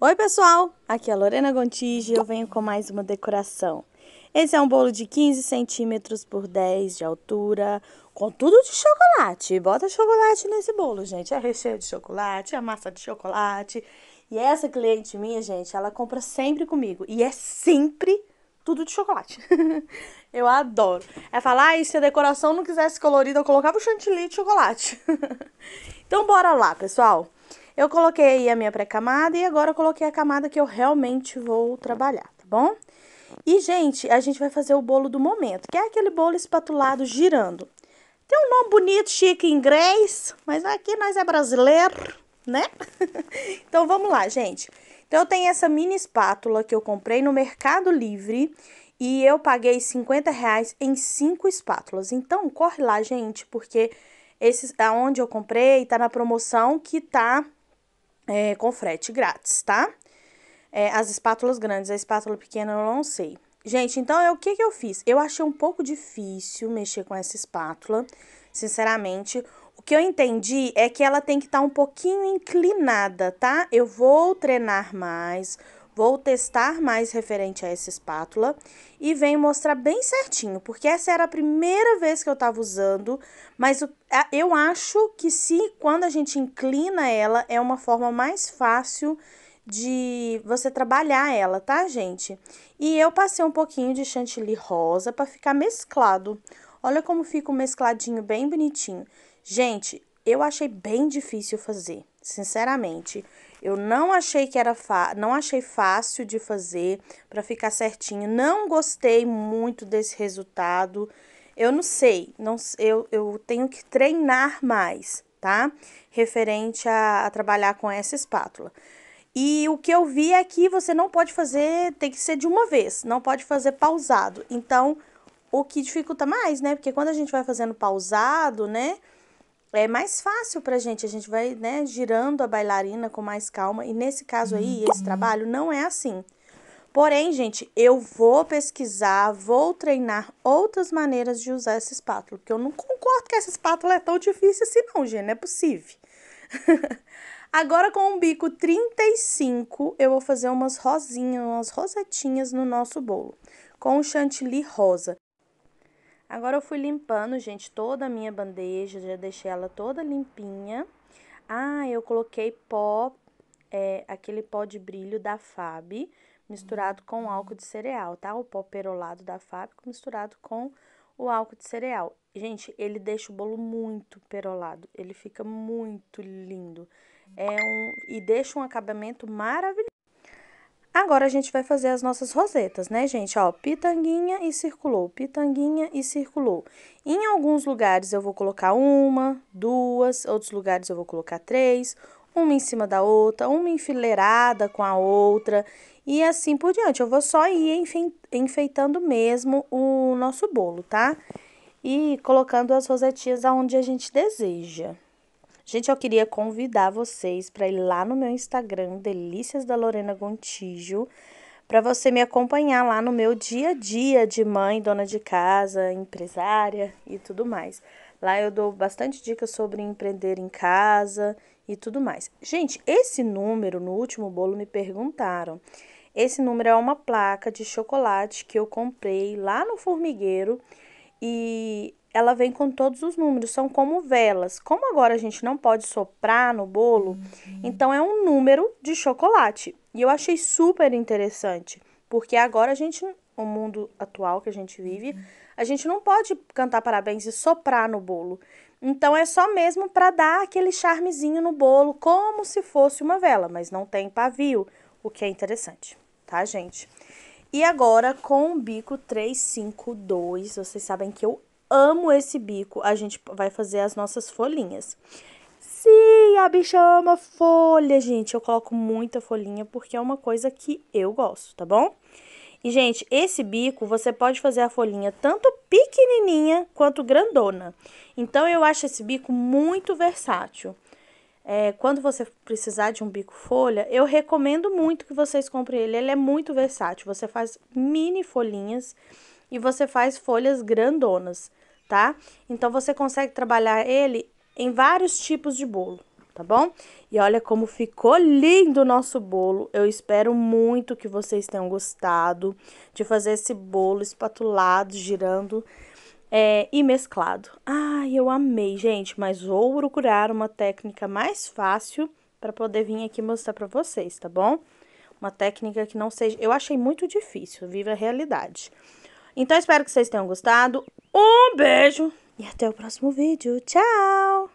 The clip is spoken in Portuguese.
Oi pessoal, aqui é a Lorena Gontijo e eu venho com mais uma decoração. Esse é um bolo de 15 centímetros por 10 de altura, com tudo de chocolate. Bota chocolate nesse bolo, gente. É recheio de chocolate, é massa de chocolate. E essa cliente minha, gente, ela compra sempre comigo e é sempre tudo de chocolate. eu adoro. É falar, ah, e se a decoração não quisesse colorida, eu colocava o chantilly de chocolate. então bora lá, pessoal. Eu coloquei aí a minha pré-camada e agora eu coloquei a camada que eu realmente vou trabalhar, tá bom? E, gente, a gente vai fazer o bolo do momento, que é aquele bolo espatulado girando. Tem um nome bonito, chique em inglês, mas aqui nós é brasileiro, né? então, vamos lá, gente. Então, eu tenho essa mini espátula que eu comprei no Mercado Livre e eu paguei 50 reais em cinco espátulas. Então, corre lá, gente, porque esse aonde eu comprei tá na promoção que tá é, com frete grátis, tá? É, as espátulas grandes, a espátula pequena eu não sei. Gente, então é o que, que eu fiz? Eu achei um pouco difícil mexer com essa espátula, sinceramente. O que eu entendi é que ela tem que estar tá um pouquinho inclinada, tá? Eu vou treinar mais, Vou testar mais referente a essa espátula e venho mostrar bem certinho, porque essa era a primeira vez que eu estava usando, mas eu acho que se quando a gente inclina ela é uma forma mais fácil de você trabalhar ela, tá, gente? E eu passei um pouquinho de chantilly rosa para ficar mesclado. Olha como fica o mescladinho bem bonitinho. Gente, eu achei bem difícil fazer, sinceramente. Eu não achei que era fa não achei fácil de fazer para ficar certinho. Não gostei muito desse resultado. Eu não sei, não eu, eu tenho que treinar mais, tá? Referente a, a trabalhar com essa espátula. E o que eu vi é que você não pode fazer, tem que ser de uma vez, não pode fazer pausado. Então, o que dificulta mais, né? Porque quando a gente vai fazendo pausado, né? é mais fácil para a gente, a gente vai né, girando a bailarina com mais calma. E nesse caso aí, esse uhum. trabalho não é assim. Porém, gente, eu vou pesquisar, vou treinar outras maneiras de usar essa espátula, porque eu não concordo que essa espátula é tão difícil assim, não, gente, não é possível. Agora, com o bico 35, eu vou fazer umas rosinhas, umas rosetinhas no nosso bolo, com o chantilly rosa. Agora eu fui limpando, gente, toda a minha bandeja, já deixei ela toda limpinha. Ah, eu coloquei pó, é, aquele pó de brilho da FAB, misturado com hum. álcool de cereal, tá? O pó perolado da FAB misturado com o álcool de cereal. Gente, ele deixa o bolo muito perolado, ele fica muito lindo. É um e deixa um acabamento maravilhoso. Agora, a gente vai fazer as nossas rosetas, né, gente? Ó, pitanguinha e circulou, pitanguinha e circulou. Em alguns lugares eu vou colocar uma, duas, outros lugares eu vou colocar três, uma em cima da outra, uma enfileirada com a outra e assim por diante. Eu vou só ir enfeitando mesmo o nosso bolo, tá? E colocando as rosetinhas aonde a gente deseja. Gente, eu queria convidar vocês para ir lá no meu Instagram, Delícias da Lorena Gontijo, para você me acompanhar lá no meu dia a dia de mãe, dona de casa, empresária e tudo mais. Lá eu dou bastante dicas sobre empreender em casa e tudo mais. Gente, esse número no último bolo me perguntaram. Esse número é uma placa de chocolate que eu comprei lá no formigueiro e ela vem com todos os números, são como velas. Como agora a gente não pode soprar no bolo, uhum. então é um número de chocolate. E eu achei super interessante, porque agora a gente, o mundo atual que a gente vive, uhum. a gente não pode cantar parabéns e soprar no bolo. Então é só mesmo para dar aquele charmezinho no bolo, como se fosse uma vela, mas não tem pavio, o que é interessante, tá, gente? E agora com o bico 352, vocês sabem que eu amo esse bico. A gente vai fazer as nossas folhinhas. Sim, a bicha ama folha, gente. Eu coloco muita folhinha porque é uma coisa que eu gosto, tá bom? E, gente, esse bico você pode fazer a folhinha tanto pequenininha quanto grandona. Então, eu acho esse bico muito versátil. É, quando você precisar de um bico folha, eu recomendo muito que vocês comprem ele. Ele é muito versátil. Você faz mini folhinhas e você faz folhas grandonas, tá? Então você consegue trabalhar ele em vários tipos de bolo, tá bom? E olha como ficou lindo o nosso bolo. Eu espero muito que vocês tenham gostado de fazer esse bolo espatulado, girando é, e mesclado. Ai, ah, eu amei, gente, mas vou procurar uma técnica mais fácil para poder vir aqui mostrar para vocês, tá bom? Uma técnica que não seja... Eu achei muito difícil, viva a realidade. Então espero que vocês tenham gostado. Um beijo e até o próximo vídeo. Tchau!